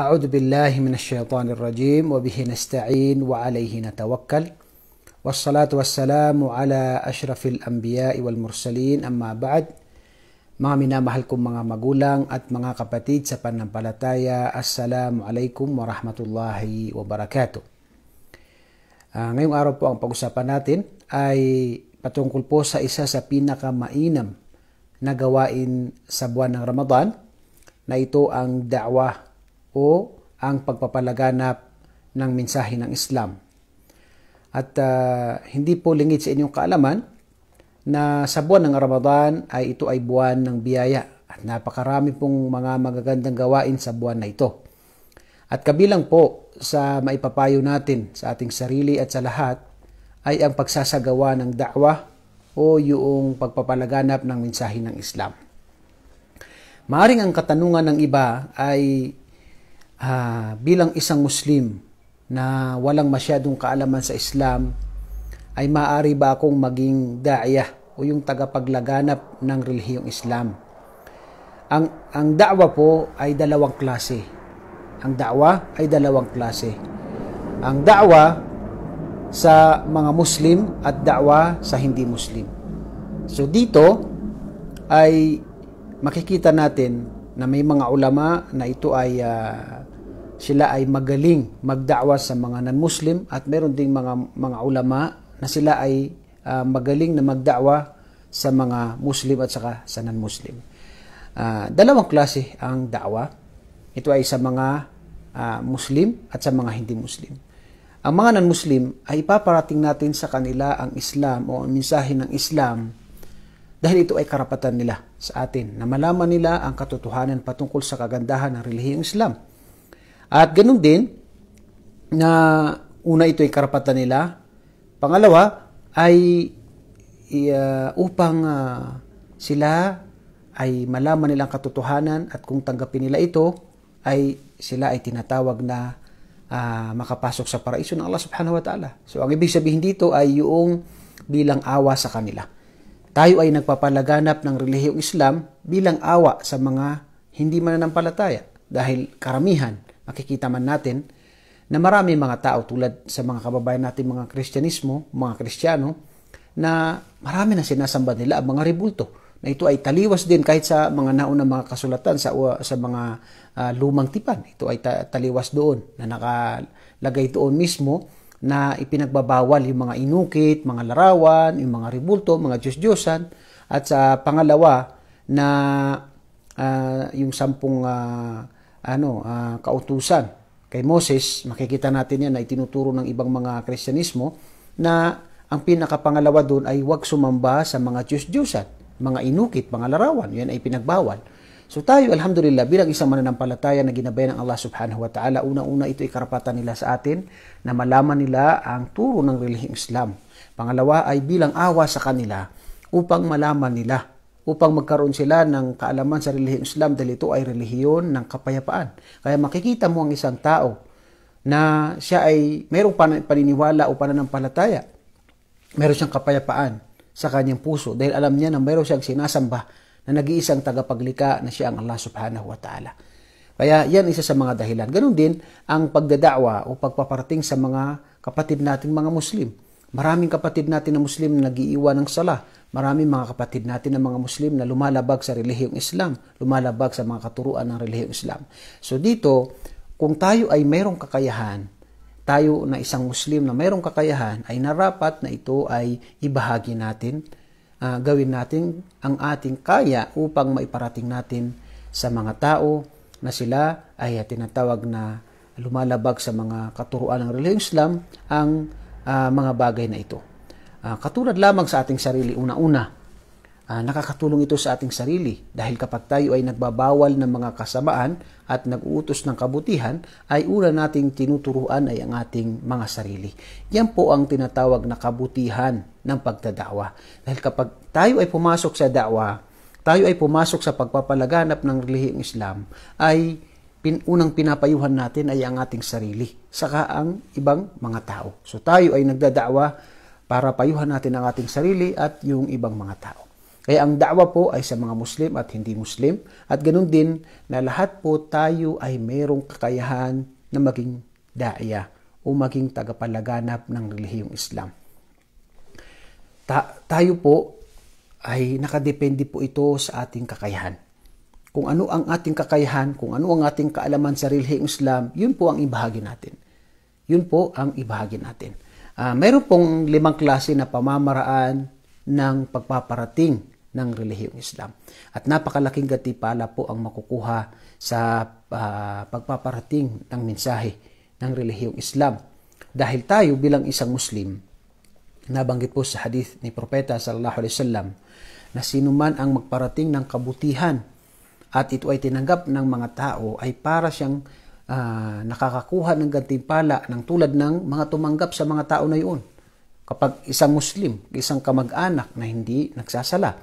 أعوذ بالله من الشيطان الرجيم وبه نستعين وعليه نتوكل والصلاة والسلام على أشرف الأنبياء والمرسلين أما بعد Mga minamahal kong mga magulang at mga kapatid sa panampalataya, Assalamu alaikum wa rahmatullahi wa barakatuh. Uh, ngayong araw po ang pag-usapan natin ay patungkol po sa isa sa pinakamainam na gawain sa buwan ng Ramadan na ito ang da'wah o ang pagpapalaganap ng mensahe ng Islam. At uh, hindi po lingid sa inyong kaalaman na sa buwan ng Ramadan ay ito ay buwan ng biyaya at napakarami pong mga magagandang gawain sa buwan na ito. At kabilang po sa maipapayo natin sa ating sarili at sa lahat ay ang pagsasagawa ng da'wah o yung pagpapalaganap ng mensahe ng Islam. Maaring ang katanungan ng iba ay uh, bilang isang Muslim na walang masyadong kaalaman sa Islam, ay maaari ba akong maging da'yah o yung tagapaglaganap ng relihiyong Islam? Ang, ang da'wa po ay dalawang klase. Ang da'wa ay dalawang klase. Ang da'wa sa mga Muslim at da'wa sa hindi Muslim. So dito ay makikita natin na may mga ulama na ito ay uh, sila ay magaling magda'wa sa mga non-Muslim at meron ding mga mga ulama na sila ay uh, magaling na magda'wa sa mga Muslim at saka sa non-Muslim. Uh, dalawang klase ang da'wa. Ito ay sa mga uh, Muslim at sa mga hindi Muslim. Ang mga non-Muslim ay ipaparating natin sa kanila ang Islam o ang mensahe ng Islam dahil ito ay karapatan nila sa atin na malaman nila ang katotohanan patungkol sa kagandahan ng relihiyong Islam at ganun din, na una ito ay karapatan nila. Pangalawa ay uh, upang uh, sila ay malaman nilang katotohanan at kung tanggapin nila ito, ay sila ay tinatawag na uh, makapasok sa paraiso ng Allah subhanahu wa ta'ala. So ang ibig sabihin dito ay yung bilang awa sa kanila. Tayo ay nagpapalaganap ng relihiyong Islam bilang awa sa mga hindi mananampalataya dahil karamihan makikita man natin na marami mga tao tulad sa mga kababayan natin mga Kristyanismo, mga Kristiyano, na marami na sinasamba nila ang mga ribulto na ito ay taliwas din kahit sa mga naunang mga kasulatan sa sa mga uh, lumang tipan. Ito ay ta- taliwas doon na nakalagay doon mismo na ipinagbabawal yung mga inukit, mga larawan, yung mga ribulto, mga Diyos-Diyosan. At sa pangalawa na uh, yung sampung uh, ano, uh, kautusan kay Moses, makikita natin yan na itinuturo ng ibang mga Kristyanismo na ang pinakapangalawa doon ay huwag sumamba sa mga Diyos-Diyosan, mga inukit, mga larawan. Yan ay pinagbawal. So tayo, alhamdulillah, bilang isang mananampalataya na ginabayan ng Allah subhanahu wa ta'ala, una-una ito ay karapatan nila sa atin na malaman nila ang turo ng relihiyong Islam. Pangalawa ay bilang awa sa kanila upang malaman nila upang magkaroon sila ng kaalaman sa relihiyong Islam dahil ito ay relihiyon ng kapayapaan. Kaya makikita mo ang isang tao na siya ay mayroong paniniwala o pananampalataya. Mayroon siyang kapayapaan sa kanyang puso dahil alam niya na mayroon siyang sinasamba na nag-iisang tagapaglika na siya ang Allah subhanahu wa ta'ala. Kaya yan isa sa mga dahilan. Ganon din ang pagdadawa o pagpaparating sa mga kapatid nating mga Muslim Maraming kapatid natin na Muslim na nag-iiwan ng sala. Maraming mga kapatid natin na mga Muslim na lumalabag sa relihiyong Islam, lumalabag sa mga katuruan ng relihiyong Islam. So dito, kung tayo ay mayroong kakayahan, tayo na isang Muslim na mayroong kakayahan, ay narapat na ito ay ibahagi natin, uh, gawin natin ang ating kaya upang maiparating natin sa mga tao na sila ay tinatawag na lumalabag sa mga katuruan ng relihiyong Islam ang uh, mga bagay na ito. Uh, katulad lamang sa ating sarili, una-una, uh, nakakatulong ito sa ating sarili dahil kapag tayo ay nagbabawal ng mga kasamaan at nag-uutos ng kabutihan, ay una nating tinuturuan ay ang ating mga sarili. Yan po ang tinatawag na kabutihan ng pagdadawa. Dahil kapag tayo ay pumasok sa dawa, tayo ay pumasok sa pagpapalaganap ng relihiyong Islam, ay pin, unang pinapayuhan natin ay ang ating sarili, saka ang ibang mga tao. So tayo ay nagdadawa para payuhan natin ang ating sarili at yung ibang mga tao. Kaya ang dawa po ay sa mga Muslim at hindi Muslim at ganun din na lahat po tayo ay mayroong kakayahan na maging daya o maging tagapalaganap ng relihiyong Islam. Ta- tayo po ay nakadepende po ito sa ating kakayahan kung ano ang ating kakayahan, kung ano ang ating kaalaman sa relihiyong Islam, yun po ang ibahagi natin. Yun po ang ibahagi natin. Uh, mayroon pong limang klase na pamamaraan ng pagpaparating ng relihiyong Islam. At napakalaking gatipala po ang makukuha sa uh, pagpaparating ng mensahe ng relihiyong Islam. Dahil tayo bilang isang Muslim, nabanggit po sa hadith ni Propeta sallallahu alaihi wasallam na sino man ang magparating ng kabutihan at ito ay tinanggap ng mga tao ay para siyang uh, nakakakuha ng gantimpala ng tulad ng mga tumanggap sa mga tao na iyon. Kapag isang Muslim, isang kamag-anak na hindi nagsasala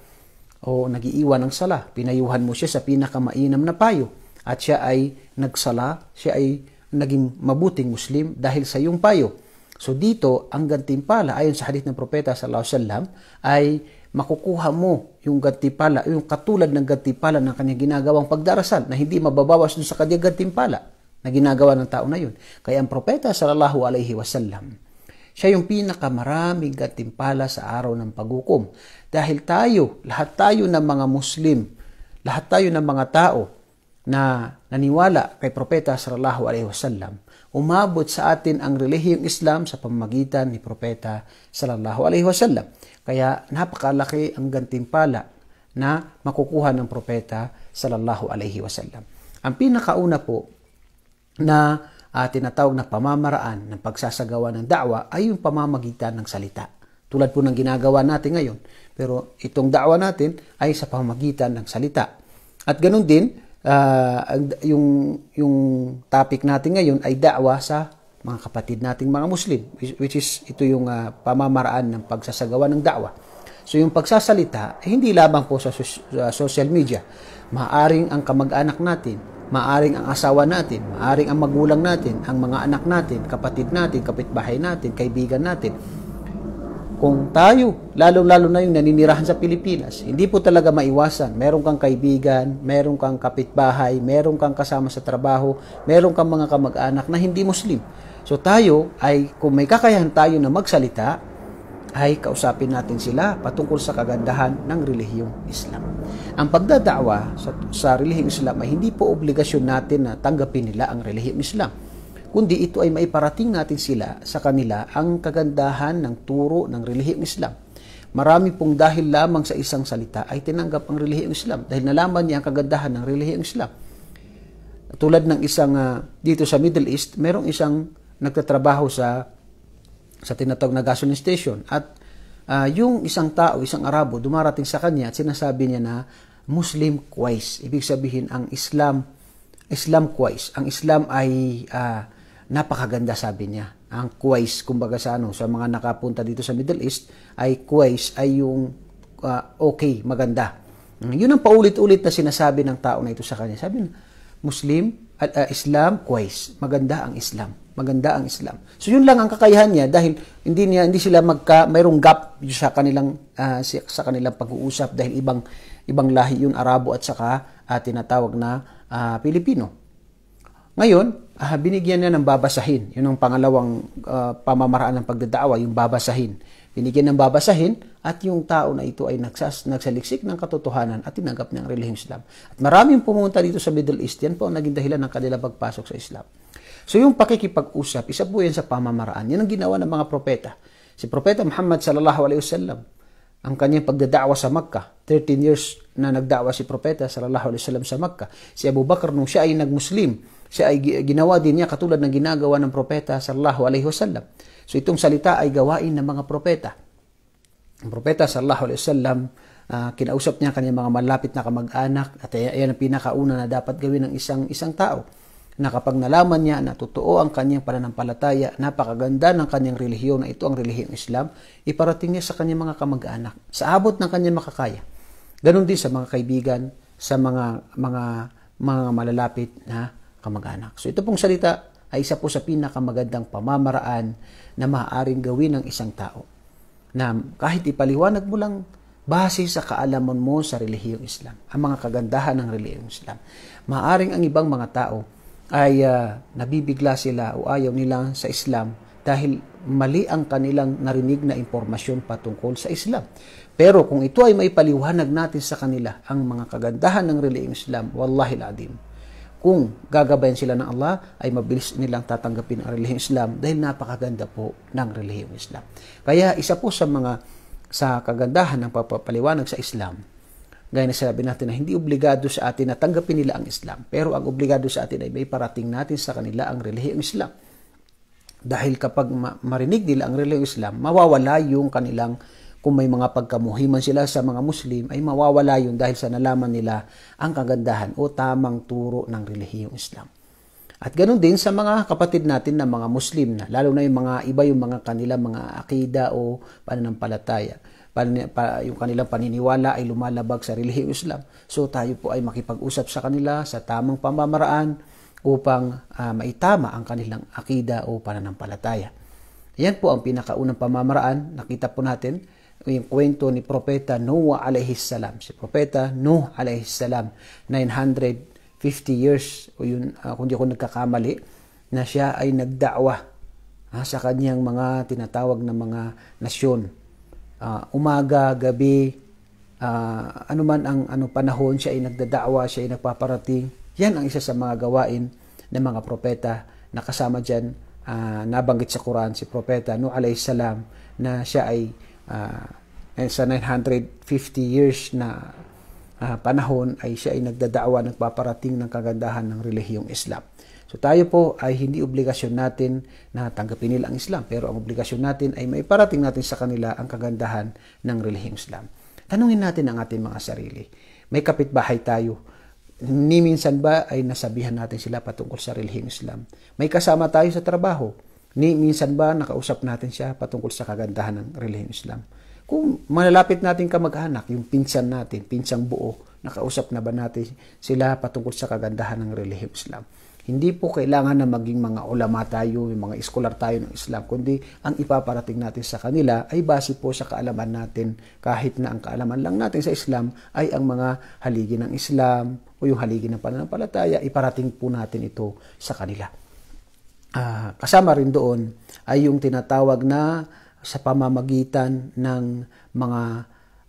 o nagiiwan ng sala, pinayuhan mo siya sa pinakamainam na payo at siya ay nagsala, siya ay naging mabuting Muslim dahil sa iyong payo. So dito, ang gantimpala ayon sa hadith ng propeta sallallahu alaihi wasallam ay makukuha mo yung gantimpala, yung katulad ng gantimpala ng kanyang ginagawang pagdarasal na hindi mababawas doon sa kanyang gantimpala na ginagawa ng tao na yun. Kaya ang propeta sallallahu alaihi wasallam, siya yung pinakamaraming gantimpala sa araw ng paghukom. Dahil tayo, lahat tayo ng mga Muslim, lahat tayo ng mga tao na naniwala kay Propeta sallallahu alaihi wasallam, umabot sa atin ang relihiyong Islam sa pamagitan ni Propeta sallallahu alaihi wasallam. Kaya napakalaki ang gantimpala na makukuha ng propeta sallallahu alaihi wasallam. Ang pinakauna po na uh, tinatawag na pamamaraan ng pagsasagawa ng da'wa ay yung pamamagitan ng salita. Tulad po ng ginagawa natin ngayon. Pero itong da'wa natin ay sa pamamagitan ng salita. At ganun din, uh, yung, yung topic natin ngayon ay da'wa sa mga kapatid nating mga Muslim, which is ito yung uh, pamamaraan ng pagsasagawa ng da'wa. So yung pagsasalita, eh, hindi lamang po sa, sa social media. Maaring ang kamag-anak natin, maaring ang asawa natin, maaring ang magulang natin, ang mga anak natin, kapatid natin, kapitbahay natin, kaibigan natin. Kung tayo, lalo-lalo na yung naninirahan sa Pilipinas, hindi po talaga maiwasan. Meron kang kaibigan, meron kang kapitbahay, meron kang kasama sa trabaho, meron kang mga kamag-anak na hindi Muslim. So tayo ay kung may kakayahan tayo na magsalita, ay kausapin natin sila patungkol sa kagandahan ng relihiyong Islam. Ang pagdadaawa sa, sa relihiyong Islam ay hindi po obligasyon natin na tanggapin nila ang relihiyong Islam, kundi ito ay maiparating natin sila sa kanila ang kagandahan ng turo ng relihiyong Islam. Marami pong dahil lamang sa isang salita ay tinanggap ang relihiyong Islam dahil nalaman niya ang kagandahan ng relihiyong Islam. Tulad ng isang uh, dito sa Middle East, merong isang nagtatrabaho sa sa tinatawag na gasoline station at uh, yung isang tao, isang Arabo dumarating sa kanya at sinasabi niya na Muslim Qais. Ibig sabihin ang Islam Islam Qais. Ang Islam ay uh, napakaganda sabi niya. Ang Qais kumbaga sa ano sa mga nakapunta dito sa Middle East ay Qais ay yung uh, okay, maganda. Mm, yun ang paulit-ulit na sinasabi ng tao na ito sa kanya. Sabi niya, Muslim at uh, Islam, Quais. Maganda ang Islam. Maganda ang Islam. So yun lang ang kakayahan niya dahil hindi niya hindi sila magka mayroong gap sa kanilang uh, sa kanilang pag-uusap dahil ibang ibang lahi yung Arabo at saka uh, tinatawag na uh, Pilipino. Ngayon, uh, binigyan niya ng babasahin. Yun ang pangalawang uh, pamamaraan ng pagdadaawa, yung babasahin. Binigyan ng babasahin at yung tao na ito ay nagsas, nagsaliksik ng katotohanan at tinanggap niya ang relihiyong Islam. At maraming pumunta dito sa Middle East, yan po ang naging dahilan ng kanila pagpasok sa Islam. So yung pakikipag-usap, isa po yan sa pamamaraan. Yan ang ginawa ng mga propeta. Si Propeta Muhammad sallallahu alaihi wasallam, ang kanyang pagdadawa sa Makkah. 13 years na nagdawa si Propeta sallallahu alaihi wasallam sa Makkah. Si Abu Bakr nung siya ay nagmuslim, siya ay ginawa din niya katulad ng ginagawa ng Propeta sallallahu alaihi wasallam. So itong salita ay gawain ng mga propeta. Ang propeta sallallahu alaihi wasallam uh, kinausap niya kanyang mga malapit na kamag-anak at ayan ang pinakauna na dapat gawin ng isang isang tao na kapag nalaman niya na totoo ang kanyang pananampalataya, napakaganda ng kanyang relihiyon na ito ang relihiyong Islam, iparating niya sa kanyang mga kamag-anak, sa abot ng kanyang makakaya. Ganon din sa mga kaibigan, sa mga mga mga malalapit na kamag-anak. So ito pong salita ay isa po sa pinakamagandang pamamaraan na maaaring gawin ng isang tao na kahit ipaliwanag mo lang base sa kaalaman mo sa relihiyong Islam, ang mga kagandahan ng relihiyong Islam. maaaring ang ibang mga tao ay uh, nabibigla sila o ayaw nila sa Islam dahil mali ang kanilang narinig na impormasyon patungkol sa Islam. Pero kung ito ay maipaliwanag natin sa kanila ang mga kagandahan ng relihiyong Islam, wallahi adim, kung gagabayan sila ng Allah, ay mabilis nilang tatanggapin ang relihiyong Islam dahil napakaganda po ng relihiyong Islam. Kaya isa po sa mga sa kagandahan ng papapaliwanag sa Islam, gaya na sabi natin na hindi obligado sa atin na tanggapin nila ang Islam, pero ang obligado sa atin ay may parating natin sa kanila ang relihiyong Islam. Dahil kapag ma- marinig nila ang relihiyong Islam, mawawala yung kanilang kung may mga pagkamuhiman sila sa mga Muslim, ay mawawala yun dahil sa nalaman nila ang kagandahan o tamang turo ng relihiyong Islam. At ganoon din sa mga kapatid natin na mga Muslim na, lalo na yung mga iba yung mga kanila mga akida o pananampalataya. Pan, pa, yung kanilang paniniwala ay lumalabag sa relihiyong Islam. So tayo po ay makipag-usap sa kanila sa tamang pamamaraan upang uh, maitama ang kanilang akida o pananampalataya. Yan po ang pinakaunang pamamaraan. Nakita po natin yung kwento ni Propeta Noah alayhi salam. Si Propeta Noah alayhi salam, 950 years, o yun, uh, kung di ako nagkakamali, na siya ay nagdaawa ha, ah, sa kanyang mga tinatawag na mga nasyon. Uh, umaga, gabi, uh, ano man ang ano, panahon, siya ay nagdadaawa, siya ay nagpaparating. Yan ang isa sa mga gawain ng mga propeta na kasama dyan, uh, nabanggit sa Quran si Propeta Noah alayhi salam na siya ay uh, sa 950 years na uh, panahon ay siya ay ng paparating ng kagandahan ng relihiyong Islam. So tayo po ay hindi obligasyon natin na tanggapin nila ang Islam, pero ang obligasyon natin ay maiparating natin sa kanila ang kagandahan ng relihiyong Islam. Tanungin natin ang ating mga sarili. May kapitbahay tayo. Ni ba ay nasabihan natin sila patungkol sa relihiyong Islam? May kasama tayo sa trabaho Ni minsan ba nakausap natin siya patungkol sa kagandahan ng relihiyon Islam? Kung malalapit natin kamag-anak, yung pinsan natin, pinsang buo, nakausap na ba natin sila patungkol sa kagandahan ng relihiyon Islam? Hindi po kailangan na maging mga ulama tayo, mga iskolar tayo ng Islam, kundi ang ipaparating natin sa kanila ay base po sa kaalaman natin, kahit na ang kaalaman lang natin sa Islam ay ang mga haligi ng Islam o yung haligi ng pananampalataya, iparating po natin ito sa kanila uh, kasama rin doon ay yung tinatawag na sa pamamagitan ng mga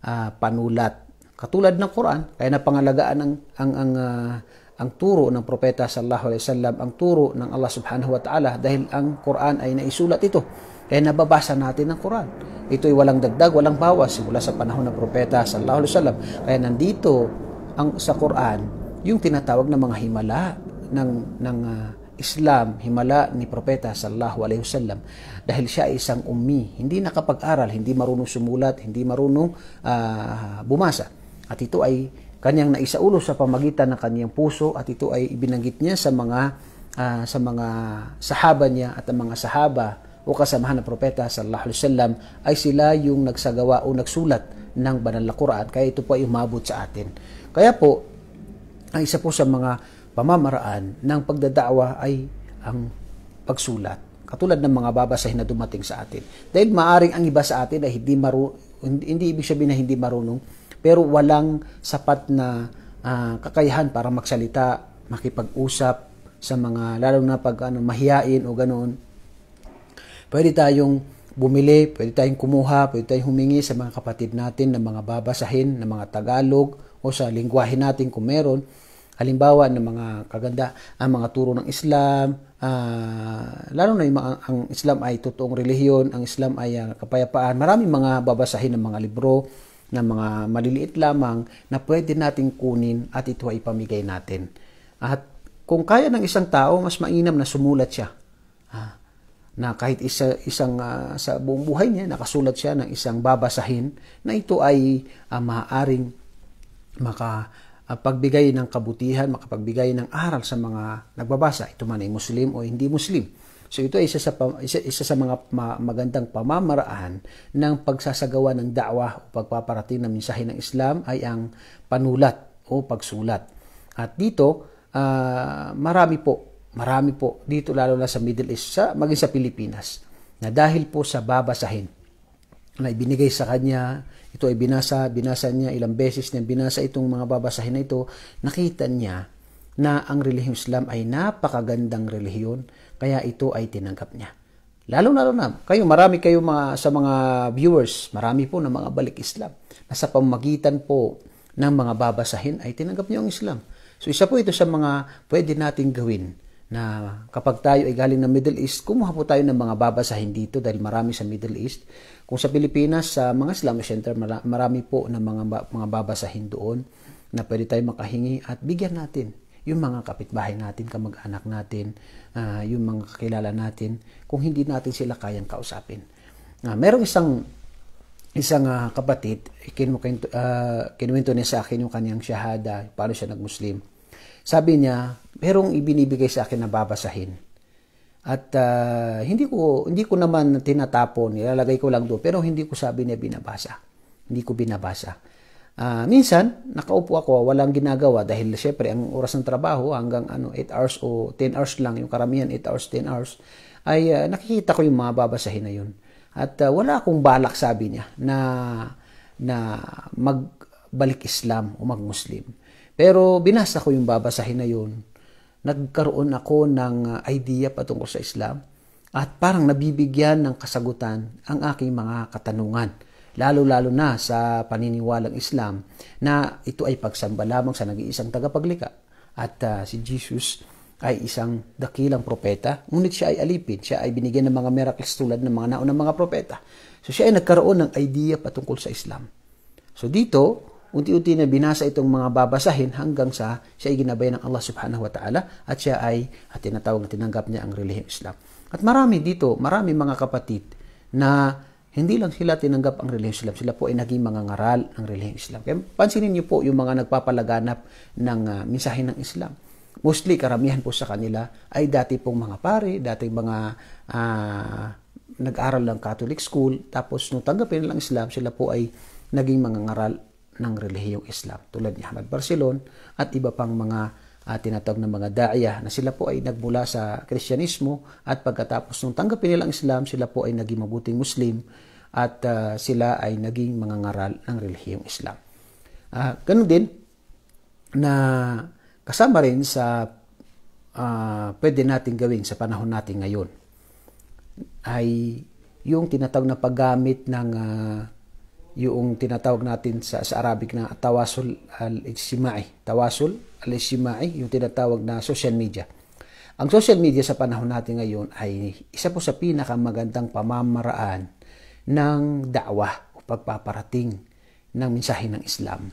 uh, panulat katulad ng Quran kaya napangalagaan ang ang ang uh, ang turo ng propeta sallallahu alaihi wasallam ang turo ng Allah subhanahu wa ta'ala dahil ang Quran ay naisulat ito kaya nababasa natin ang Quran ito ay walang dagdag walang bawas simula sa panahon ng propeta sallallahu alaihi wasallam kaya nandito ang sa Quran yung tinatawag na mga himala ng ng uh, Islam himala ni Propeta sallallahu alaihi wasallam dahil siya ay isang ummi, hindi nakapag-aral, hindi marunong sumulat, hindi marunong uh, bumasa. At ito ay kanyang naisaulo sa pamagitan ng kaniyang puso at ito ay ibinanggit niya sa mga uh, sa mga sahaba niya at ang mga sahaba o kasamahan ng propeta sallallahu alaihi wasallam ay sila yung nagsagawa o nagsulat ng banal na Quran kaya ito po ay umabot sa atin. Kaya po ay isa po sa mga pamamaraan ng pagdadawa ay ang pagsulat. Katulad ng mga babasahin na dumating sa atin. Dahil maaring ang iba sa atin ay hindi maru hindi ibig sabihin na hindi marunong, pero walang sapat na uh, kakayahan para magsalita, makipag-usap sa mga lalo na pag ano mahiyain o ganoon. Pwede tayong bumili, pwede tayong kumuha, pwede tayong humingi sa mga kapatid natin ng mga babasahin, ng mga Tagalog o sa lingwahe natin kung meron Halimbawa ng mga kaganda ang mga turo ng Islam, uh, lalo na yung mga, ang Islam ay totoong relihiyon, ang Islam ay uh, kapayapaan. Maraming mga babasahin ng mga libro ng mga maliliit lamang na pwede nating kunin at ito ay ipamigay natin. At kung kaya ng isang tao, mas mainam na sumulat siya. Uh, na kahit isa, isang uh, sa buong buhay niya, nakasulat siya ng isang babasahin na ito ay uh, maaaring maka uh, pagbigay ng kabutihan, makapagbigay ng aral sa mga nagbabasa, ito man ay Muslim o hindi Muslim. So ito ay isa sa, isa, isa sa mga ma, magandang pamamaraan ng pagsasagawa ng da'wah o pagpaparating ng mensahe ng Islam ay ang panulat o pagsulat. At dito, uh, marami po, marami po dito lalo na sa Middle East, sa, maging sa Pilipinas, na dahil po sa babasahin na ibinigay sa kanya ito ay binasa, binasa niya ilang beses niya binasa itong mga babasahin na ito, nakita niya na ang relihiyong Islam ay napakagandang relihiyon, kaya ito ay tinanggap niya. Lalo na na, kayo, marami kayo mga, sa mga viewers, marami po ng mga balik Islam. na sa pamagitan po ng mga babasahin ay tinanggap niyo ang Islam. So isa po ito sa mga pwede nating gawin na kapag tayo ay galing ng Middle East, kumuha po tayo ng mga babasahin dito dahil marami sa Middle East. Kung sa Pilipinas, sa mga Islamic Center, marami po ng mga, mga babasahin doon na pwede tayo makahingi at bigyan natin yung mga kapitbahay natin, kamag-anak natin, uh, yung mga kakilala natin, kung hindi natin sila kayang kausapin. Uh, merong isang isang uh, kapatid, kinuwento uh, niya sa akin yung kanyang shahada, paano siya nag-Muslim. Sabi niya, merong ibinibigay sa akin na babasahin. At uh, hindi ko hindi ko naman tinatapon, ilalagay ko lang doon pero hindi ko sabi na binabasa. Hindi ko binabasa. Uh, minsan nakaupo ako, walang ginagawa dahil syempre ang oras ng trabaho hanggang ano 8 hours o 10 hours lang yung karamihan 8 hours 10 hours ay uh, nakikita ko yung mga babasahin na yun. At uh, wala akong balak sabi niya na na magbalik Islam o magmuslim. Pero binasa ko yung babasahin na yun nagkaroon ako ng uh, idea patungkol sa Islam at parang nabibigyan ng kasagutan ang aking mga katanungan. Lalo-lalo na sa paniniwalang Islam na ito ay pagsamba lamang sa nag-iisang tagapaglika. At uh, si Jesus ay isang dakilang propeta, ngunit siya ay alipin. Siya ay binigyan ng mga miracles tulad ng mga naunang mga propeta. So siya ay nagkaroon ng idea patungkol sa Islam. So dito, unti-unti na binasa itong mga babasahin hanggang sa siya ay ginabayan ng Allah subhanahu wa ta'ala at siya ay at tinatawag na tinanggap niya ang relihiyong Islam. At marami dito, marami mga kapatid na hindi lang sila tinanggap ang relihiyong Islam, sila po ay naging mga ngaral ng relihiyong Islam. Kaya pansinin niyo po yung mga nagpapalaganap ng uh, mensahe ng Islam. Mostly, karamihan po sa kanila ay dati pong mga pare, dating mga uh, nag-aral ng Catholic school, tapos nung tanggapin lang Islam, sila po ay naging mga ngaral ng relihiyong Islam tulad ni Ahmad Barcelon at iba pang mga uh, tinatawag ng mga da'ya na sila po ay nagmula sa Kristyanismo at pagkatapos nung tanggapin nila ang Islam, sila po ay naging mabuting Muslim at uh, sila ay naging mga ngaral ng relihiyong Islam. Uh, ganun din na kasama rin sa uh, pwede natin gawin sa panahon natin ngayon ay yung tinatawag na paggamit ng uh, yung tinatawag natin sa, sa Arabic na tawasul al-ijtimai. Tawasul al-ijtimai, yung tinatawag na social media. Ang social media sa panahon natin ngayon ay isa po sa pinakamagandang pamamaraan ng da'wah o pagpaparating ng mensahe ng Islam.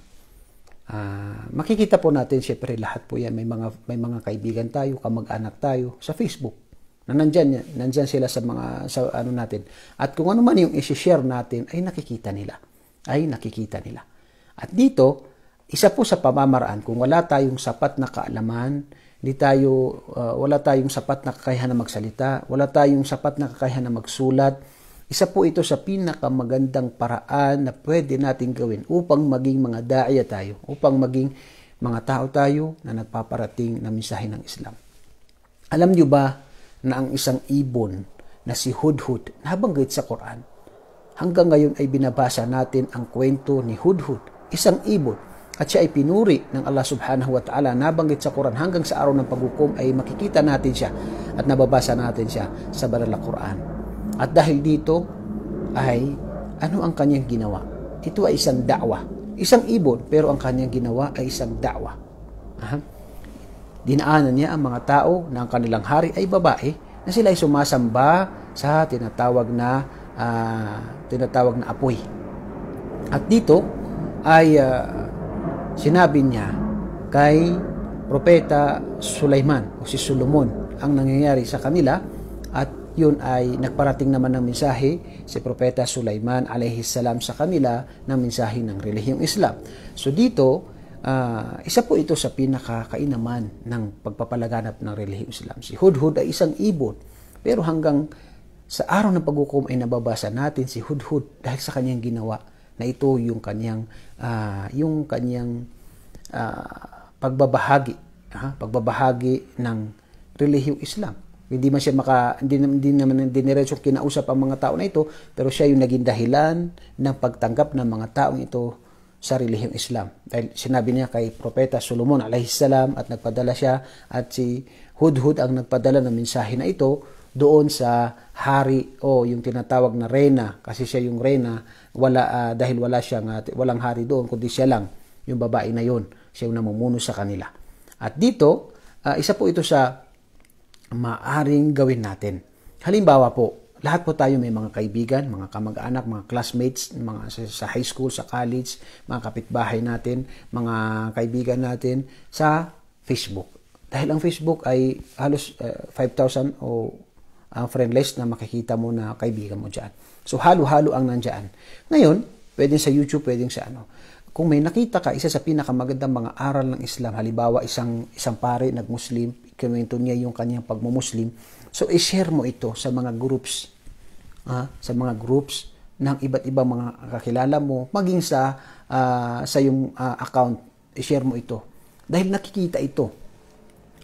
Uh, makikita po natin, syempre lahat po yan, may mga, may mga kaibigan tayo, kamag-anak tayo sa Facebook na nandyan, nandyan sila sa mga sa ano natin. At kung ano man yung i-share natin ay nakikita nila. Ay nakikita nila. At dito, isa po sa pamamaraan kung wala tayong sapat na kaalaman, hindi tayo uh, wala tayong sapat na kakayahan na magsalita, wala tayong sapat na kakayahan na magsulat. Isa po ito sa pinakamagandang paraan na pwede nating gawin upang maging mga daya tayo, upang maging mga tao tayo na nagpaparating ng mensahe ng Islam. Alam niyo ba na ang isang ibon na si Hudhud na nabanggit sa Quran. Hanggang ngayon ay binabasa natin ang kwento ni Hudhud, isang ibon, at siya ay pinuri ng Allah subhanahu wa ta'ala nabanggit sa Quran hanggang sa araw ng paghukom ay makikita natin siya at nababasa natin siya sa banal na Quran. At dahil dito ay ano ang kanyang ginawa? Ito ay isang dakwa. Isang ibon pero ang kanyang ginawa ay isang dakwa. Aha. Dinaanan niya ang mga tao na ang kanilang hari ay babae na sila ay sumasamba sa tinatawag na uh, tinatawag na apoy. At dito ay uh, sinabi niya kay propeta Sulaiman o si Solomon ang nangyayari sa kanila at yun ay nagparating naman ng mensahe si Propeta Sulaiman alayhi salam sa kanila ng mensahe ng relihiyong Islam. So dito, Uh, isa po ito sa pinakakainaman ng pagpapalaganap ng relihiyong Islam. Si Hudhud ay isang ibon, pero hanggang sa araw ng paghukom ay nababasa natin si Hudhud dahil sa kanyang ginawa na ito yung kanyang uh, yung kanyang uh, pagbabahagi, ha? pagbabahagi ng relihiyong Islam. Hindi man siya maka hindi, hindi naman diniretso kinausap ang mga tao na ito, pero siya yung naging dahilan ng pagtanggap ng mga taong ito sa Islam. Dahil sinabi niya kay Propeta Solomon salam at nagpadala siya at si Hudhud ang nagpadala ng mensahe na ito doon sa hari o yung tinatawag na reyna kasi siya yung reyna wala uh, dahil wala siyang uh, walang hari doon kundi siya lang yung babae na yon siya yung namumuno sa kanila. At dito uh, isa po ito sa maaring gawin natin. Halimbawa po, lahat po tayo may mga kaibigan, mga kamag-anak, mga classmates, mga sa, high school, sa college, mga kapitbahay natin, mga kaibigan natin sa Facebook. Dahil ang Facebook ay halos uh, eh, 5,000 o ang uh, friend list na makikita mo na kaibigan mo dyan. So, halo-halo ang nandyan. Ngayon, pwedeng sa YouTube, pwedeng sa ano kung may nakita ka, isa sa pinakamagandang mga aral ng Islam, halimbawa isang, isang pare nag-Muslim, kinuwento niya yung kanyang pagmumuslim, so i-share mo ito sa mga groups uh, sa mga groups ng iba't ibang mga kakilala mo, maging sa, uh, sa yung uh, account, i-share mo ito. Dahil nakikita ito.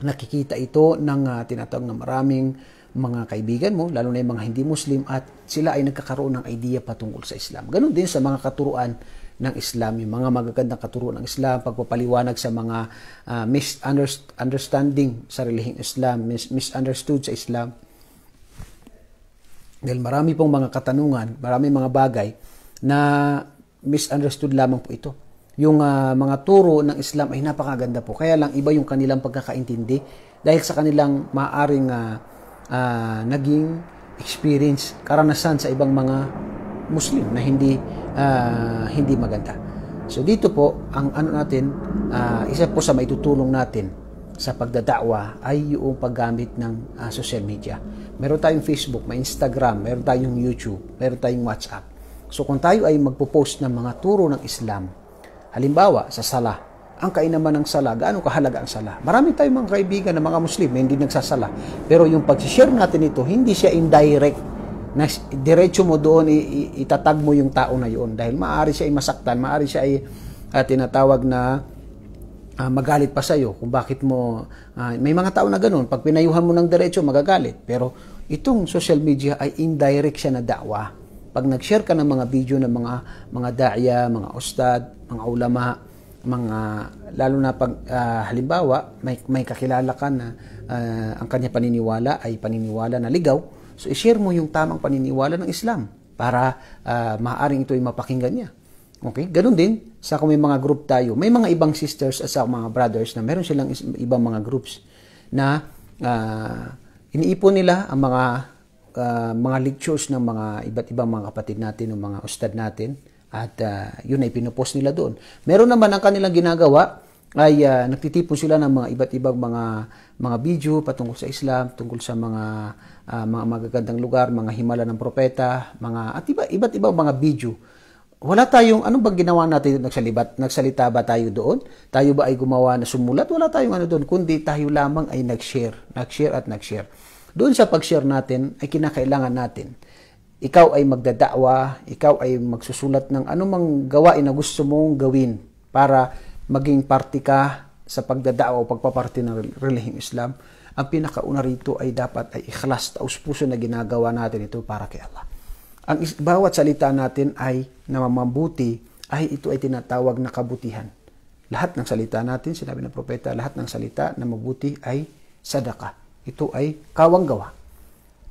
Nakikita ito ng uh, tinatawag na maraming mga kaibigan mo, lalo na yung mga hindi Muslim, at sila ay nagkakaroon ng idea patungkol sa Islam. ganun din sa mga katuruan ng Islam, yung mga magagandang katuruan ng Islam, pagpapaliwanag sa mga uh, misunderstanding sa relihing Islam, mis- misunderstood sa Islam. Dahil marami pong mga katanungan, marami mga bagay na misunderstood lamang po ito. Yung uh, mga turo ng Islam ay napakaganda po. Kaya lang iba yung kanilang pagkakaintindi dahil sa kanilang maaring uh, uh, naging experience, karanasan sa ibang mga Muslim na hindi uh, hindi maganda. So dito po ang ano natin uh, isa po sa maitutulong natin sa pagdadawa ay yung paggamit ng uh, social media meron tayong Facebook, may Instagram, meron tayong YouTube, meron tayong WhatsApp. So kung tayo ay magpo-post ng mga turo ng Islam, halimbawa sa salah, ang kainaman ng sala, gaano kahalaga ang sala. Marami tayong mga kaibigan na mga Muslim na hindi nagsasala. Pero yung pag-share natin ito, hindi siya indirect na diretso mo doon itatag mo yung tao na yun dahil maaari siya ay masaktan, maaari siya ay uh, tinatawag na uh, magalit pa iyo kung bakit mo, uh, may mga tao na ganoon pag pinayuhan mo ng diretso, magagalit. Pero itong social media ay indirect siya na da'wa. Pag nag-share ka ng mga video ng mga mga da'ya, mga ustad, mga ulama, mga lalo na pag uh, halimbawa may may kakilala ka na uh, ang kanya paniniwala ay paniniwala na ligaw so i-share mo yung tamang paniniwala ng Islam para uh, maaring ito ay mapakinggan niya Okay? Ganun din sa kung may mga group tayo. May mga ibang sisters at sa mga brothers na meron silang ibang mga groups na uh, iniipon nila ang mga uh, mga lectures ng mga iba't ibang mga kapatid natin ng mga ustad natin at uh, yun ay pinupost nila doon. Meron naman ang kanilang ginagawa ay uh, nagtitipon sila ng mga iba't ibang mga mga video patungkol sa Islam, tungkol sa mga uh, mga magagandang lugar, mga himala ng propeta, mga at iba, iba't ibang mga video wala tayong, ano bang ginawa natin nagsalibat, nagsalita ba tayo doon? Tayo ba ay gumawa na sumulat? Wala tayong ano doon, kundi tayo lamang ay nag-share, nag-share at nag-share. Doon sa pag-share natin ay kinakailangan natin. Ikaw ay magdadawa, ikaw ay magsusulat ng anumang gawain na gusto mong gawin para maging parte ka sa pagdadawa o pagpaparte ng relihiyong Islam. Ang pinakauna rito ay dapat ay ikhlas, taus puso na ginagawa natin ito para kay Allah ang bawat salita natin ay namamabuti ay ito ay tinatawag na kabutihan. Lahat ng salita natin, sinabi ng propeta, lahat ng salita na mabuti ay sadaka. Ito ay kawanggawa.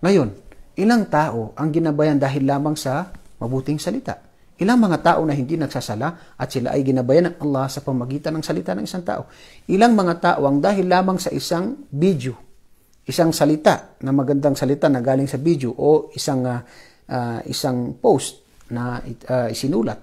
Ngayon, ilang tao ang ginabayan dahil lamang sa mabuting salita? Ilang mga tao na hindi nagsasala at sila ay ginabayan ng Allah sa pamagitan ng salita ng isang tao? Ilang mga tao ang dahil lamang sa isang video, isang salita na magandang salita na galing sa video o isang uh, uh, isang post na uh, isinulat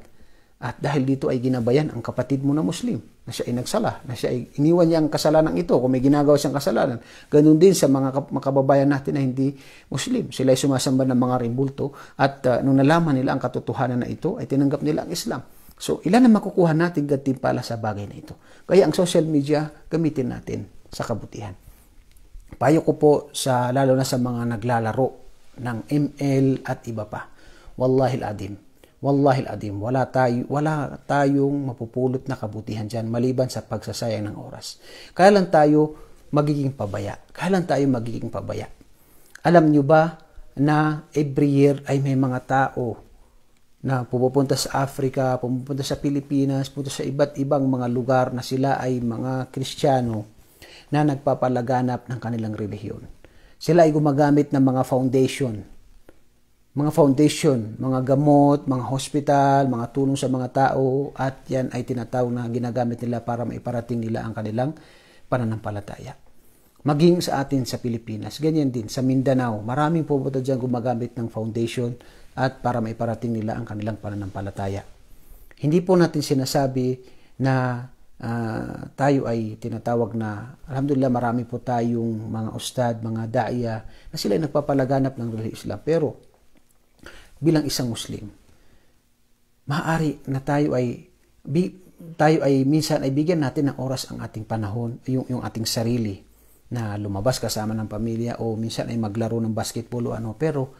at dahil dito ay ginabayan ang kapatid mo na Muslim na siya ay nagsala, na siya ay iniwan niya ang kasalanan ito kung may ginagawa siyang kasalanan. Ganun din sa mga makababayan natin na hindi Muslim. Sila ay sumasamba ng mga rimbulto at uh, nung nalaman nila ang katotohanan na ito ay tinanggap nila ang Islam. So ilan ang makukuha natin gantimpala sa bagay na ito. Kaya ang social media gamitin natin sa kabutihan. Payo ko po sa lalo na sa mga naglalaro ng ML at iba pa. Wallahi adim. Wallahi adim. Wala, tayo, wala tayong mapupulot na kabutihan diyan maliban sa pagsasayang ng oras. Kaya lang tayo magiging pabaya. Kaya lang tayo magiging pabaya. Alam niyo ba na every year ay may mga tao na pupunta sa Africa, pupunta sa Pilipinas, pupunta sa iba't ibang mga lugar na sila ay mga Kristiyano na nagpapalaganap ng kanilang relihiyon sila ay gumagamit ng mga foundation. Mga foundation, mga gamot, mga hospital, mga tulong sa mga tao at yan ay tinatawag na ginagamit nila para maiparating nila ang kanilang pananampalataya. Maging sa atin sa Pilipinas, ganyan din sa Mindanao, maraming pupunta diyan gumagamit ng foundation at para maiparating nila ang kanilang pananampalataya. Hindi po natin sinasabi na uh, tayo ay tinatawag na, alhamdulillah marami po tayong mga ustad, mga daya na sila ay nagpapalaganap ng relihiyon Islam. Pero bilang isang Muslim, maaari na tayo ay bi, tayo ay minsan ay bigyan natin ng oras ang ating panahon, yung, yung ating sarili na lumabas kasama ng pamilya o minsan ay maglaro ng basketball o ano. Pero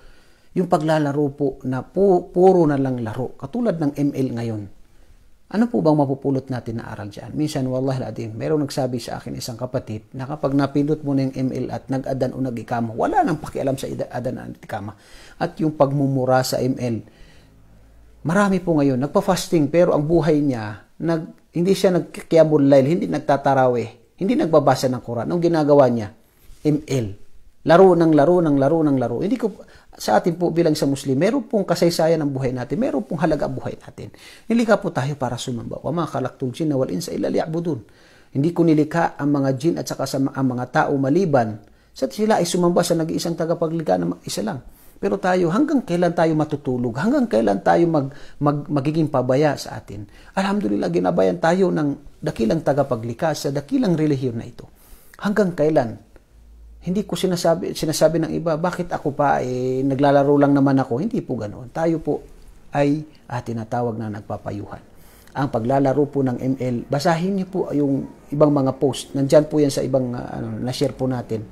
yung paglalaro po na pu, puro na lang laro, katulad ng ML ngayon, ano po bang mapupulot natin na aral dyan? Minsan, wallahi adim, mayroong nagsabi sa akin isang kapatid na kapag napindot mo na yung ML at nag-adan o nag-ikama, wala nang pakialam sa adan at ikama. At yung pagmumura sa ML, marami po ngayon, nagpa-fasting pero ang buhay niya, nag, hindi siya nagkikiamul lail, hindi nagtatarawe, hindi nagbabasa ng Quran. Ang ginagawa niya, ML laro ng laro ng laro ng laro. Hindi ko sa atin po bilang sa Muslim, meron pong kasaysayan ng buhay natin, meron pong halaga ang buhay natin. Nilikha po tayo para sumamba. Wa ma khalaqtul jinna wal insa illa liya'budun. Hindi ko nilika ang mga jin at saka sa, ang mga tao maliban sa sila ay sumamba sa nag-iisang tagapaglikha na isa lang. Pero tayo, hanggang kailan tayo matutulog? Hanggang kailan tayo mag, mag, magiging pabaya sa atin? Alhamdulillah, ginabayan tayo ng dakilang tagapaglikha sa dakilang relihiyon na ito. Hanggang kailan hindi ko sinasabi, sinasabi ng iba, bakit ako pa, eh, naglalaro lang naman ako. Hindi po ganoon. Tayo po ay ah, tinatawag na nagpapayuhan. Ang paglalaro po ng ML, basahin niyo po yung ibang mga post. Nandyan po yan sa ibang, ah, ano, na-share po natin.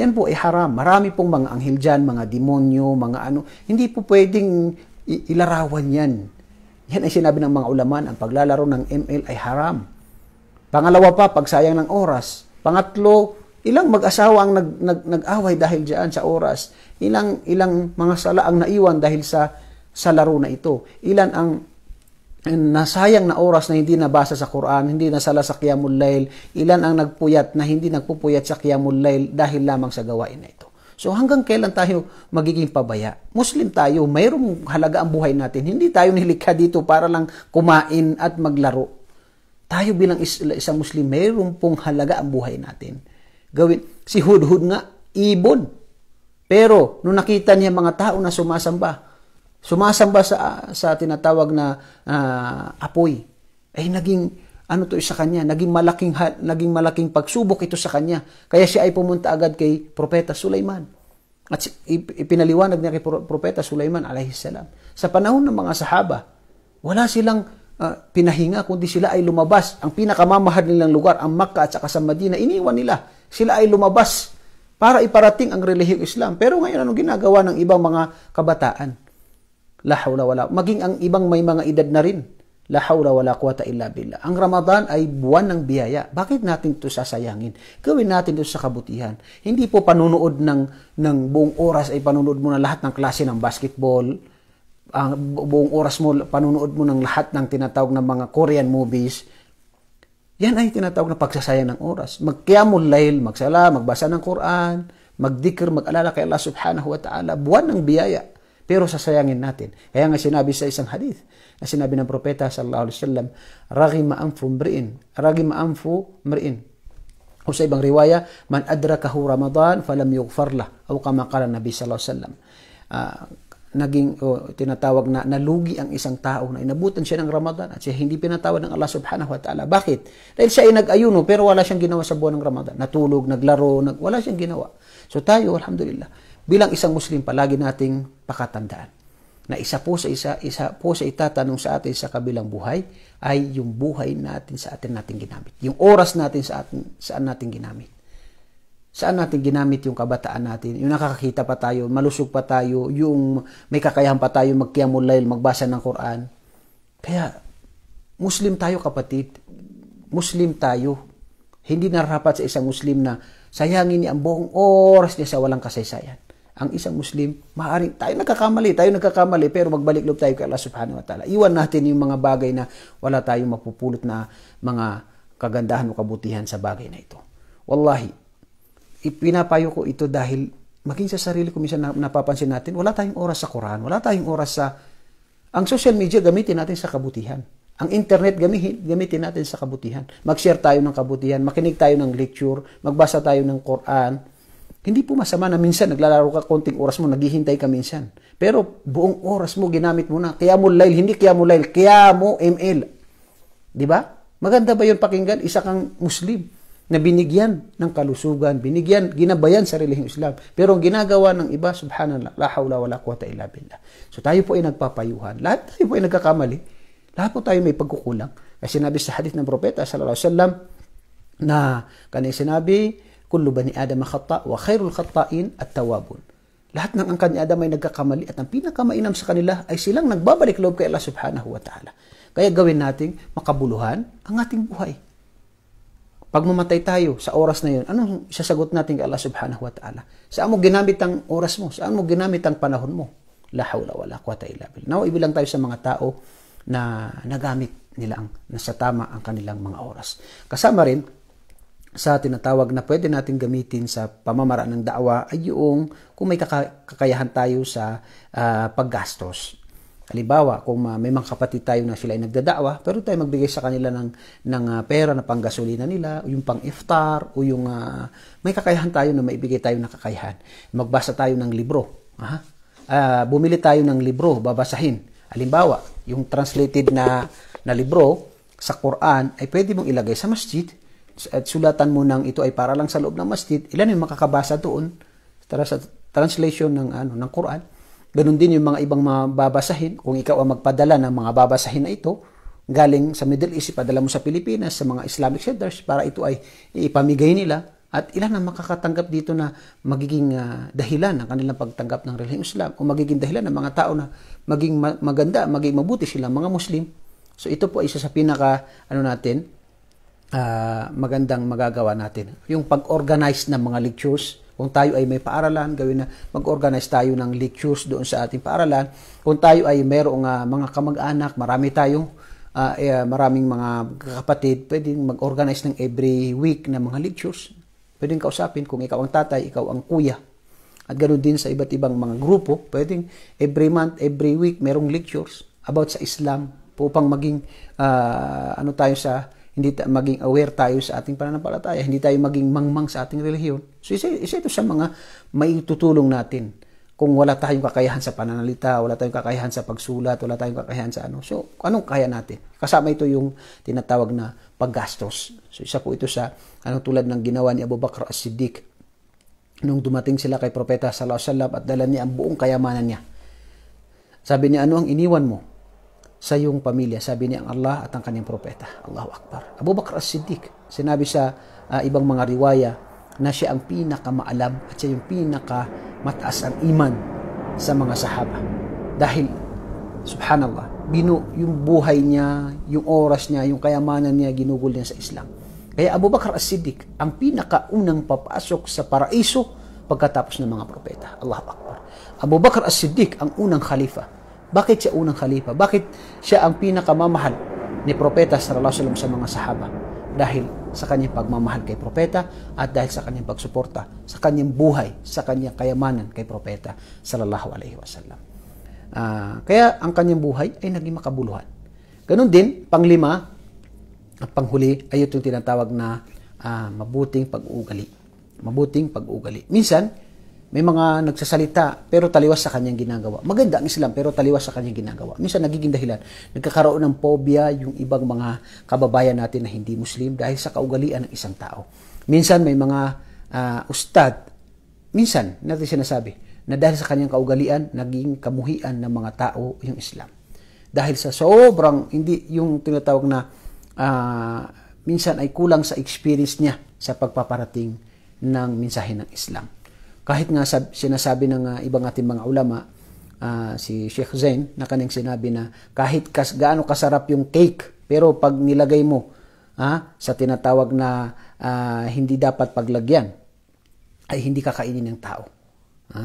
Yan po ay haram. Marami pong mga anghel dyan, mga demonyo, mga ano. Hindi po pwedeng ilarawan yan. Yan ay sinabi ng mga ulaman, ang paglalaro ng ML ay haram. Pangalawa pa, pagsayang ng oras. Pangatlo, Ilang mag-asawa ang nag, nag, nag dahil diyan sa oras. Ilang, ilang mga sala ang naiwan dahil sa, sa laro na ito. Ilan ang nasayang na oras na hindi nabasa sa Quran, hindi nasala sa Qiyamul Layl? ilan ang nagpuyat na hindi nagpupuyat sa Qiyamul Layl dahil lamang sa gawain na ito. So hanggang kailan tayo magiging pabaya? Muslim tayo, mayroong halaga ang buhay natin. Hindi tayo nilikha dito para lang kumain at maglaro. Tayo bilang isang Muslim, mayroong pong halaga ang buhay natin gawin. Si Hudhud nga, ibon. Pero, nung nakita niya mga tao na sumasamba, sumasamba sa, sa tinatawag na uh, apoy, ay naging, ano to sa kanya, naging malaking, naging malaking pagsubok ito sa kanya. Kaya siya ay pumunta agad kay Propeta Sulaiman. At ipinaliwanag niya kay Propeta Sulaiman alayhi salam. Sa panahon ng mga sahaba, wala silang uh, pinahinga kundi sila ay lumabas. Ang pinakamamahal nilang lugar, ang Makkah at saka sa Madina, iniwan nila sila ay lumabas para iparating ang relihiyong Islam. Pero ngayon, anong ginagawa ng ibang mga kabataan? La hawla wala. Maging ang ibang may mga edad na rin. La hawla wala quwata illa billah. Ang Ramadan ay buwan ng biyaya. Bakit natin ito sasayangin? Gawin natin ito sa kabutihan. Hindi po panunood ng, ng buong oras ay panunood mo na lahat ng klase ng basketball, ang buong oras mo panunood mo ng lahat ng tinatawag na mga Korean movies, yan ay tinatawag na pagsasayang ng oras. Magkiyamul layl, magsala, magbasa ng Quran, magdikr, mag-alala kay Allah subhanahu wa ta'ala. Buwan ng biyaya. Pero sasayangin natin. Kaya nga sinabi sa isang hadith na sinabi ng propeta sallallahu alaihi wasallam, "Raghima anfu mri'in, raghima anfu mri'in." O sa ibang riwaya, "Man adrakahu Ramadan falam yughfar lah." O kama qala Nabi sallallahu alaihi wasallam. Uh, naging o, tinatawag na nalugi ang isang tao na inabutan siya ng Ramadan at siya hindi pinatawad ng Allah subhanahu wa ta'ala. Bakit? Dahil siya ay nag-ayuno pero wala siyang ginawa sa buwan ng Ramadan. Natulog, naglaro, nag, wala siyang ginawa. So tayo, alhamdulillah, bilang isang Muslim, palagi nating pakatandaan na isa po sa isa, isa po sa itatanong sa atin sa kabilang buhay ay yung buhay natin sa atin natin ginamit. Yung oras natin sa atin, saan natin ginamit. Saan natin ginamit yung kabataan natin? Yung nakakakita pa tayo, malusog pa tayo, yung may kakayahan pa tayo magkiamulail, magbasa ng Quran. Kaya, Muslim tayo kapatid. Muslim tayo. Hindi narapat sa isang Muslim na sayangin niya ang buong oras niya sa walang kasaysayan. Ang isang Muslim, maaaring tayo nagkakamali, tayo nagkakamali, pero magbalik loob tayo kay Allah subhanahu wa ta'ala. Iwan natin yung mga bagay na wala tayong mapupulot na mga kagandahan o kabutihan sa bagay na ito. Wallahi, ipinapayo ko ito dahil maging sa sarili ko minsan napapansin natin, wala tayong oras sa Quran, wala tayong oras sa... Ang social media gamitin natin sa kabutihan. Ang internet gamitin, gamitin natin sa kabutihan. Mag-share tayo ng kabutihan, makinig tayo ng lecture, magbasa tayo ng Quran. Hindi po masama na minsan naglalaro ka konting oras mo, naghihintay ka minsan. Pero buong oras mo ginamit mo na. Kaya mo lail, hindi kaya mo lail, kaya mo ML. Di ba? Maganda ba 'yon pakinggan? Isa kang Muslim na binigyan ng kalusugan, binigyan, ginabayan sa relihiyong Islam. Pero ang ginagawa ng iba, subhanallah, la hawla wala quwata illa billah. So tayo po ay nagpapayuhan. Lahat tayo po ay nagkakamali. Lahat po tayo may pagkukulang. Kasi sinabi sa hadith ng propeta sallallahu alaihi wasallam na kanya sinabi, kullu bani adam khata wa khairul khatain at tawabun. Lahat ng ang ni Adam ay nagkakamali at ang pinakamainam sa kanila ay silang nagbabalik loob kay Allah subhanahu wa ta'ala. Kaya gawin nating makabuluhan ang ating buhay. Pag mamatay tayo sa oras na yun, anong sasagot natin kay Allah subhanahu wa ta'ala? Saan mo ginamit ang oras mo? Saan mo ginamit ang panahon mo? La hawla wala la quwata illa billah. Now, ibilang tayo sa mga tao na nagamit nila ang nasa tama ang kanilang mga oras. Kasama rin sa tinatawag na pwede natin gamitin sa pamamaraan ng daawa ay yung kung may kakayahan tayo sa uh, paggastos Halimbawa, kung uh, may mga kapatid tayo na sila ay nagdadawa, pero tayo magbigay sa kanila ng, ng uh, pera na panggasolina nila, o yung pang-iftar, o yung uh, may kakayahan tayo na maibigay tayo ng kakayahan. Magbasa tayo ng libro. Aha. Uh, bumili tayo ng libro, babasahin. Halimbawa, yung translated na, na libro sa Quran ay pwede mong ilagay sa masjid at sulatan mo ng ito ay para lang sa loob ng masjid. Ilan yung makakabasa doon? Tara sa translation ng ano ng Quran. Ganon din yung mga ibang mga babasahin. Kung ikaw ang magpadala ng mga babasahin na ito, galing sa Middle East, ipadala mo sa Pilipinas, sa mga Islamic centers, para ito ay ipamigay nila. At ilan ang makakatanggap dito na magiging uh, dahilan ng kanilang pagtanggap ng relihiyong Islam o magiging dahilan ng mga tao na maging ma- maganda, maging mabuti sila, mga Muslim. So ito po ay isa sa pinaka ano natin, uh, magandang magagawa natin. Yung pag-organize ng mga lectures, kung tayo ay may paaralan, gawin na mag-organize tayo ng lectures doon sa ating paaralan. Kung tayo ay mayroong uh, mga kamag-anak, marami tayong uh, eh, maraming mga kapatid, pwedeng mag-organize ng every week na mga lectures. Pwedeng kausapin kung ikaw ang tatay, ikaw ang kuya. At ganoon din sa iba't ibang mga grupo, pwedeng every month, every week, merong lectures about sa Islam upang maging uh, ano tayo sa hindi ta- maging aware tayo sa ating pananampalataya, hindi tayo maging mangmang sa ating relihiyon. So isa, isa ito sa mga maitutulong natin kung wala tayong kakayahan sa pananalita, wala tayong kakayahan sa pagsulat, wala tayong kakayahan sa ano. So, anong kaya natin? Kasama ito yung tinatawag na paggastos. So, isa po ito sa anong tulad ng ginawa ni Abu Bakr as-Siddiq nung dumating sila kay Propeta sallallahu alaihi wasallam at dala niya ang buong kayamanan niya. Sabi niya, ano ang iniwan mo? sa iyong pamilya. Sabi ni ang Allah at ang kanyang propeta. Allahu Akbar. Abu Bakr as-Siddiq, sinabi sa uh, ibang mga riwaya na siya ang pinakamaalam at siya yung pinakamataas ang iman sa mga sahaba. Dahil, subhanallah, binu yung buhay niya, yung oras niya, yung kayamanan niya, ginugol niya sa Islam. Kaya Abu Bakr as-Siddiq, ang pinakaunang papasok sa paraiso pagkatapos ng mga propeta. Allahu Akbar. Abu Bakr as-Siddiq, ang unang khalifa bakit siya unang khalifa? Bakit siya ang pinakamamahal ni Propeta sallallahu alaihi wasallam sa mga sahaba? Dahil sa kanyang pagmamahal kay Propeta at dahil sa kanyang pagsuporta, sa kanyang buhay, sa kanyang kayamanan kay Propeta sallallahu alaihi wasallam. Uh, kaya ang kanyang buhay ay naging makabuluhan. Ganun din, panglima at panghuli ay ito yung tinatawag na uh, mabuting pag-uugali. Mabuting pag-uugali. Minsan, may mga nagsasalita pero taliwas sa kanyang ginagawa. Maganda ang Islam pero taliwas sa kanyang ginagawa. Minsan nagiging dahilan, nagkakaroon ng phobia yung ibang mga kababayan natin na hindi Muslim dahil sa kaugalian ng isang tao. Minsan may mga uh, ustad, minsan natin sinasabi na dahil sa kanyang kaugalian, naging kamuhian ng mga tao yung Islam. Dahil sa sobrang, hindi yung tinatawag na uh, minsan ay kulang sa experience niya sa pagpaparating ng mensahe ng Islam. Kahit nga sab- sinasabi ng uh, ibang ating mga ulama, uh, si Sheikh Zain, na kaning sinabi na kahit kas- gaano kasarap yung cake, pero pag nilagay mo ha, sa tinatawag na uh, hindi dapat paglagyan, ay hindi kakainin ng tao. Ha?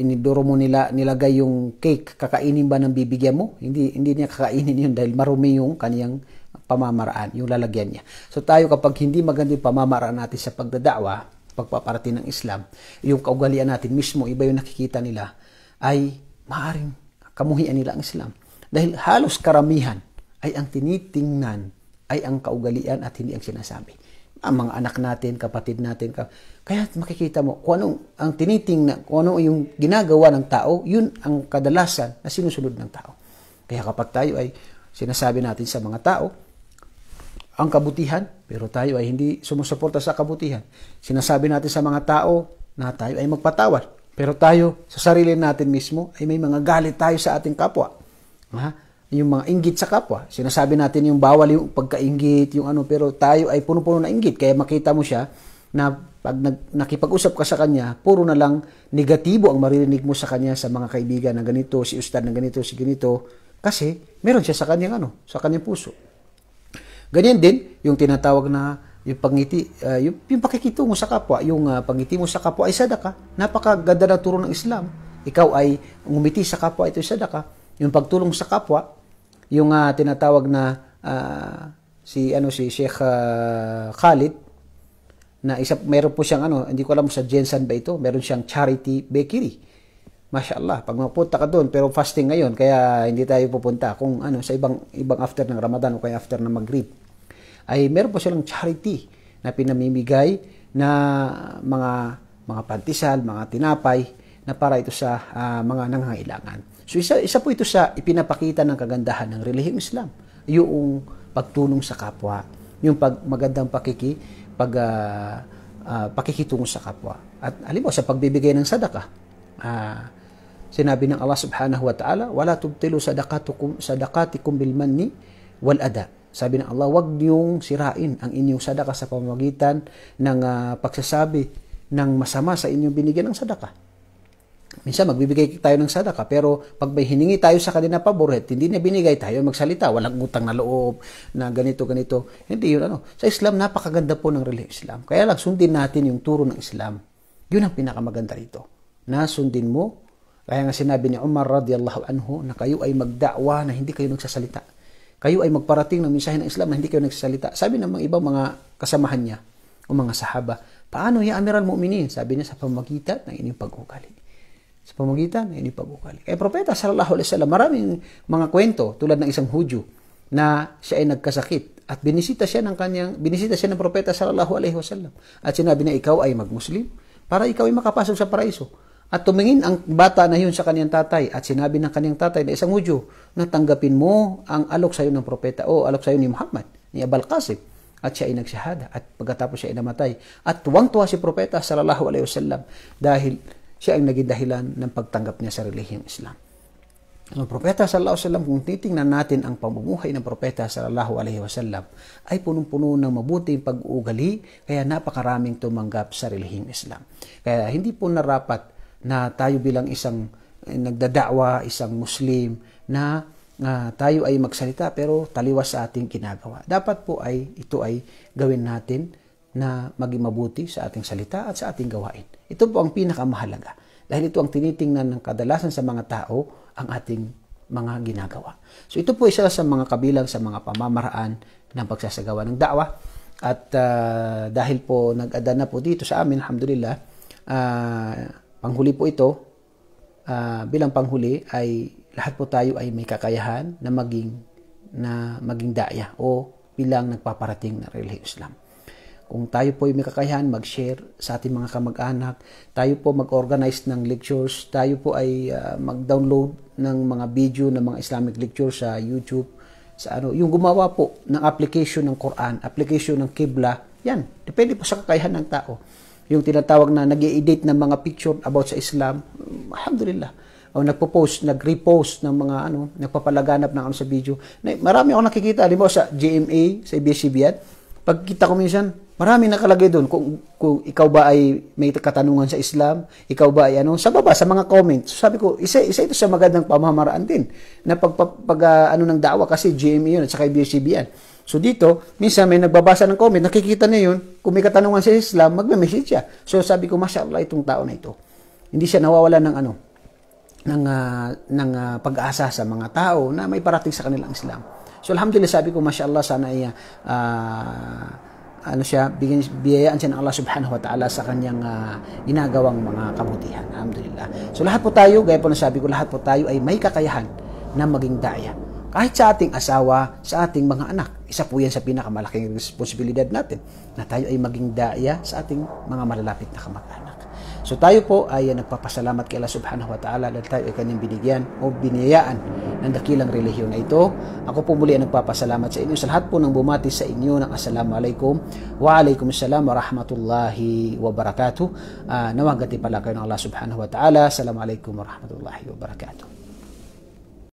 Iniduro mo nila, nilagay yung cake, kakainin ba ng bibigyan mo? Hindi, hindi niya kakainin yun dahil marumi yung kaniyang pamamaraan, yung lalagyan niya. So tayo kapag hindi maganda yung pamamaraan natin sa pagdadawa, pagpaparating ng Islam, yung kaugalian natin mismo, iba yung nakikita nila, ay maaring kamuhian nila ang Islam. Dahil halos karamihan ay ang tinitingnan ay ang kaugalian at hindi ang sinasabi. Ang mga anak natin, kapatid natin. Ka Kaya makikita mo, kung anong ang tinitingnan, kung ano yung ginagawa ng tao, yun ang kadalasan na sinusunod ng tao. Kaya kapag tayo ay sinasabi natin sa mga tao, ang kabutihan, pero tayo ay hindi sumusuporta sa kabutihan. Sinasabi natin sa mga tao na tayo ay magpatawad, pero tayo sa sarili natin mismo ay may mga galit tayo sa ating kapwa. Ha? Yung mga inggit sa kapwa. Sinasabi natin yung bawal yung pagkaingit, yung ano, pero tayo ay puno-puno na inggit. Kaya makita mo siya na pag nag, nakipag-usap ka sa kanya, puro na lang negatibo ang maririnig mo sa kanya sa mga kaibigan na ganito, si ustad na ganito, si ganito, kasi meron siya sa kanyang ano, sa kanyang puso. Ganyan din yung tinatawag na yung pangiti, uh, yung, yung pakikito mo sa kapwa, yung uh, pangiti mo sa kapwa ay sadaka. Napakaganda na turo ng Islam. Ikaw ay ngumiti sa kapwa, ito ay sadaka. Yung pagtulong sa kapwa, yung uh, tinatawag na uh, si ano si Sheikh uh, Khalid na isa meron po siyang ano, hindi ko alam sa Jensen ba ito, meron siyang charity bakery Mashallah, pag mapunta ka doon, pero fasting ngayon, kaya hindi tayo pupunta kung ano, sa ibang, ibang after ng Ramadan o kaya after ng Maghrib, ay meron po silang charity na pinamimigay na mga mga pantisal, mga tinapay na para ito sa uh, mga nangangailangan. So isa, isa po ito sa ipinapakita ng kagandahan ng relihiyong Islam, yung pagtulong sa kapwa, yung pag, magandang pakiki, pag, uh, uh, pakikitungo sa kapwa. At alin halimbawa sa pagbibigay ng sadaka, uh, Sinabi ng Allah subhanahu wa ta'ala, wala tubtilu sadaqatukum, sadaqatikum bil manni wal ada. Sabi ng Allah, wag niyong sirain ang inyong sadaka sa pamamagitan ng uh, pagsasabi ng masama sa inyong binigyan ng sadaka. Minsan magbibigay tayo ng sadaka pero pag may hiningi tayo sa kanila pabor at eh, hindi na binigay tayo magsalita, walang utang na loob na ganito ganito. Hindi yun ano. Sa Islam napakaganda po ng relief Islam. Kaya lang sundin natin yung turo ng Islam. Yun ang pinakamaganda rito. Na sundin mo kaya nga sinabi ni Umar radiyallahu anhu na kayo ay magdakwa na hindi kayo nagsasalita. Kayo ay magparating ng mensahe ng Islam na hindi kayo nagsasalita. Sabi ng mga ibang mga kasamahan niya o mga sahaba, paano ya Amiral Mu'minin? Sabi niya sa pamagitan ng inyong pag-ugali. Sa pamagitan ng inyong pag-ugali. Kaya Propeta sallallahu alaihi wasallam, maraming mga kwento tulad ng isang Hudyo na siya ay nagkasakit at binisita siya ng kanyang binisita siya ng propeta sallallahu alaihi wasallam at sinabi na ikaw ay magmuslim para ikaw ay makapasok sa paraiso. At tumingin ang bata na yun sa kaniyang tatay at sinabi ng kaniyang tatay na isang Hudyo na tanggapin mo ang alok sa iyo ng propeta o alok sa iyo ni Muhammad, ni Abal Qasim. At siya ay nagsahada at pagkatapos siya ay namatay. At tuwang-tuwa si propeta sallallahu alaihi wasallam dahil siya ang naging dahilan ng pagtanggap niya sa relihiyong Islam. Ang propeta sallallahu alaihi wasallam kung titingnan natin ang pamumuhay ng propeta sallallahu alaihi wasallam ay punong-puno ng mabuting pag-uugali kaya napakaraming tumanggap sa relihiyong Islam. Kaya hindi po narapat na tayo bilang isang eh, nagdadawa, isang Muslim, na uh, tayo ay magsalita pero taliwas sa ating ginagawa. Dapat po ay ito ay gawin natin na maging mabuti sa ating salita at sa ating gawain. Ito po ang pinakamahalaga dahil ito ang tinitingnan ng kadalasan sa mga tao ang ating mga ginagawa. So ito po isa sa mga kabilang sa mga pamamaraan ng pagsasagawa ng da'wa. At uh, dahil po nag-ada na po dito sa amin, alhamdulillah, uh, Panghuli po ito, uh, bilang panghuli ay lahat po tayo ay may kakayahan na maging na maging daya o bilang nagpaparating na relihiyong Islam. Kung tayo po ay may kakayahan, mag-share sa ating mga kamag-anak, tayo po mag-organize ng lectures, tayo po ay uh, mag-download ng mga video ng mga Islamic lectures sa YouTube, sa ano, yung gumawa po ng application ng Quran, application ng Qibla, yan, depende po sa kakayahan ng tao yung tinatawag na nag edit ng mga picture about sa Islam, alhamdulillah. O nagpo-post, nag-repost ng mga ano, nagpapalaganap ng ano sa video. Marami ako nakikita, di mo, sa GMA, sa ABS-CBN. Pagkita ko minsan, marami nakalagay doon kung, kung ikaw ba ay may katanungan sa Islam, ikaw ba ay ano, sa baba, sa mga comments. Sabi ko, isa, isa ito sa magandang pamamaraan din na pag, pag, pag uh, ano ng dawa kasi GMA yun at saka ABS-CBN So dito, minsan may nagbabasa ng comment, nakikita niya yun, kung may katanungan sa Islam, magme-message siya. So sabi ko, mashallah itong tao na ito. Hindi siya nawawala ng ano, ng, uh, ng uh, pag-asa sa mga tao na may parating sa kanila ang Islam. So alhamdulillah sabi ko, mashallah sana iya, uh, ano siya, bigyan, biyayaan siya ng Allah subhanahu wa ta'ala sa kanyang uh, ah, inagawang mga kabutihan. Alhamdulillah. So lahat po tayo, gaya po na sabi ko, lahat po tayo ay may kakayahan na maging daya kahit sa ating asawa, sa ating mga anak. Isa po yan sa pinakamalaking responsibilidad natin na tayo ay maging daya sa ating mga malalapit na kamag-anak. So tayo po ay ah, nagpapasalamat kay Allah subhanahu wa ta'ala dahil tayo ay kanyang binigyan o biniyayaan ng dakilang relihiyon na ito. Ako po muli ay nagpapasalamat sa inyo sa lahat po ng bumati sa inyo ng Assalamu alaikum wa alaikum assalam wa rahmatullahi wa barakatuh. Uh, nawagati pala kayo ng Allah subhanahu wa ta'ala. Assalamu alaikum wa rahmatullahi wa barakatuh.